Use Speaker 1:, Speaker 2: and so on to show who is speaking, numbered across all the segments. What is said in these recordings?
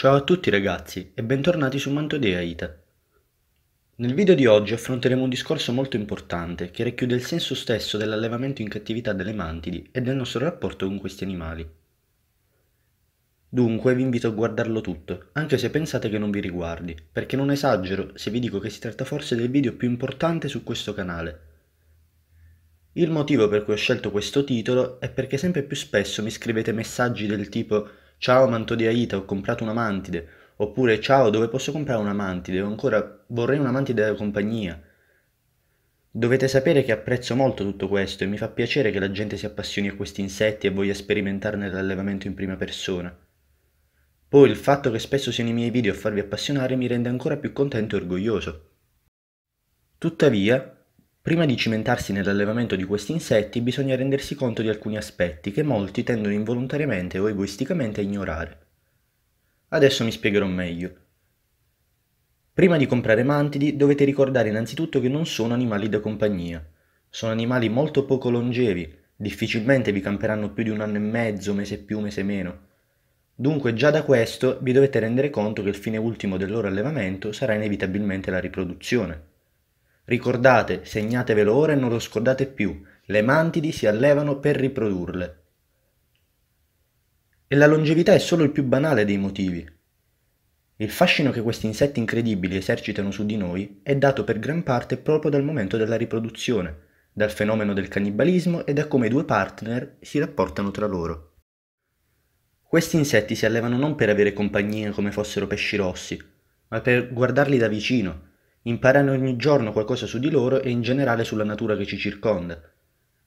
Speaker 1: Ciao a tutti ragazzi e bentornati su Mantodea Ita. Nel video di oggi affronteremo un discorso molto importante che racchiude il senso stesso dell'allevamento in cattività delle mantidi e del nostro rapporto con questi animali. Dunque vi invito a guardarlo tutto, anche se pensate che non vi riguardi, perché non esagero se vi dico che si tratta forse del video più importante su questo canale. Il motivo per cui ho scelto questo titolo è perché sempre più spesso mi scrivete messaggi del tipo Ciao manto di Aita, ho comprato una mantide. Oppure ciao, dove posso comprare una mantide? O ancora vorrei una mantide da compagnia. Dovete sapere che apprezzo molto tutto questo e mi fa piacere che la gente si appassioni a questi insetti e voglia sperimentarne l'allevamento in prima persona. Poi il fatto che spesso siano i miei video a farvi appassionare mi rende ancora più contento e orgoglioso. Tuttavia, Prima di cimentarsi nell'allevamento di questi insetti bisogna rendersi conto di alcuni aspetti che molti tendono involontariamente o egoisticamente a ignorare. Adesso mi spiegherò meglio. Prima di comprare mantidi dovete ricordare innanzitutto che non sono animali da compagnia. Sono animali molto poco longevi, difficilmente vi camperanno più di un anno e mezzo, mese più, mese meno. Dunque già da questo vi dovete rendere conto che il fine ultimo del loro allevamento sarà inevitabilmente la riproduzione. Ricordate, segnatevelo ora e non lo scordate più, le mantidi si allevano per riprodurle. E la longevità è solo il più banale dei motivi. Il fascino che questi insetti incredibili esercitano su di noi è dato per gran parte proprio dal momento della riproduzione, dal fenomeno del cannibalismo e da come i due partner si rapportano tra loro. Questi insetti si allevano non per avere compagnia come fossero pesci rossi, ma per guardarli da vicino imparano ogni giorno qualcosa su di loro e in generale sulla natura che ci circonda.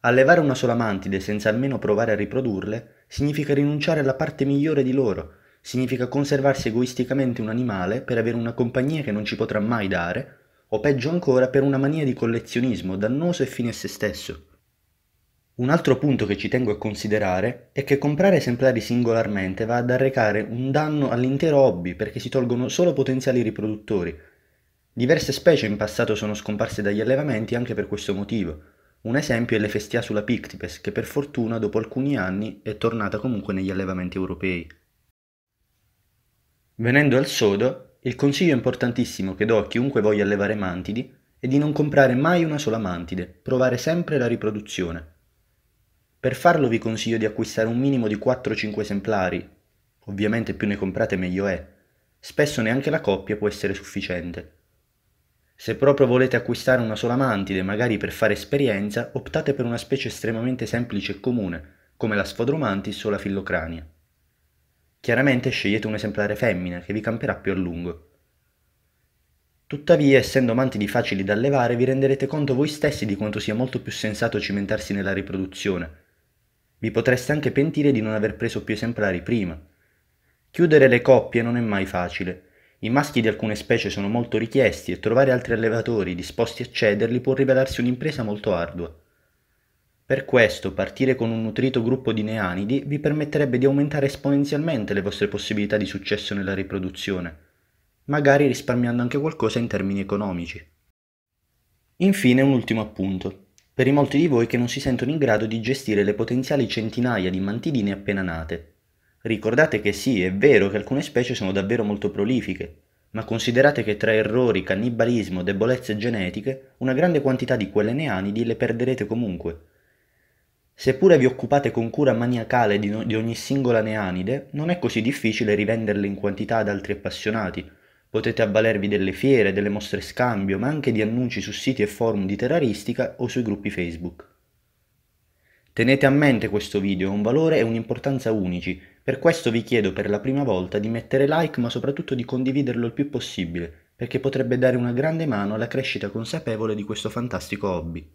Speaker 1: Allevare una sola mantide senza almeno provare a riprodurle significa rinunciare alla parte migliore di loro, significa conservarsi egoisticamente un animale per avere una compagnia che non ci potrà mai dare, o peggio ancora per una mania di collezionismo dannoso e fine a se stesso. Un altro punto che ci tengo a considerare è che comprare esemplari singolarmente va ad arrecare un danno all'intero hobby perché si tolgono solo potenziali riproduttori, Diverse specie in passato sono scomparse dagli allevamenti anche per questo motivo. Un esempio è sulla pictipes, che per fortuna dopo alcuni anni è tornata comunque negli allevamenti europei. Venendo al sodo, il consiglio importantissimo che do a chiunque voglia allevare mantidi è di non comprare mai una sola mantide, provare sempre la riproduzione. Per farlo vi consiglio di acquistare un minimo di 4-5 esemplari, ovviamente più ne comprate meglio è, spesso neanche la coppia può essere sufficiente. Se proprio volete acquistare una sola mantide, magari per fare esperienza, optate per una specie estremamente semplice e comune, come la Sfodromantis o la Fillocrania. Chiaramente scegliete un esemplare femmina che vi camperà più a lungo. Tuttavia, essendo mantidi facili da allevare, vi renderete conto voi stessi di quanto sia molto più sensato cimentarsi nella riproduzione. Vi potreste anche pentire di non aver preso più esemplari prima. Chiudere le coppie non è mai facile, i maschi di alcune specie sono molto richiesti e trovare altri allevatori disposti a cederli può rivelarsi un'impresa molto ardua. Per questo, partire con un nutrito gruppo di neanidi vi permetterebbe di aumentare esponenzialmente le vostre possibilità di successo nella riproduzione, magari risparmiando anche qualcosa in termini economici. Infine un ultimo appunto, per i molti di voi che non si sentono in grado di gestire le potenziali centinaia di mantidine appena nate, Ricordate che sì, è vero che alcune specie sono davvero molto prolifiche, ma considerate che tra errori, cannibalismo, debolezze genetiche, una grande quantità di quelle neanidi le perderete comunque. Seppure vi occupate con cura maniacale di, no- di ogni singola neanide, non è così difficile rivenderle in quantità ad altri appassionati. Potete avvalervi delle fiere, delle mostre scambio, ma anche di annunci su siti e forum di terraristica o sui gruppi Facebook. Tenete a mente questo video, un valore e un'importanza unici, per questo vi chiedo per la prima volta di mettere like ma soprattutto di condividerlo il più possibile, perché potrebbe dare una grande mano alla crescita consapevole di questo fantastico hobby.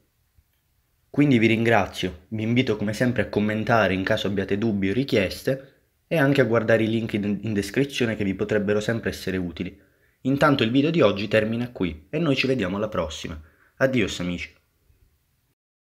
Speaker 1: Quindi vi ringrazio, vi invito come sempre a commentare in caso abbiate dubbi o richieste e anche a guardare i link in descrizione che vi potrebbero sempre essere utili. Intanto il video di oggi termina qui e noi ci vediamo alla prossima. Adios amici.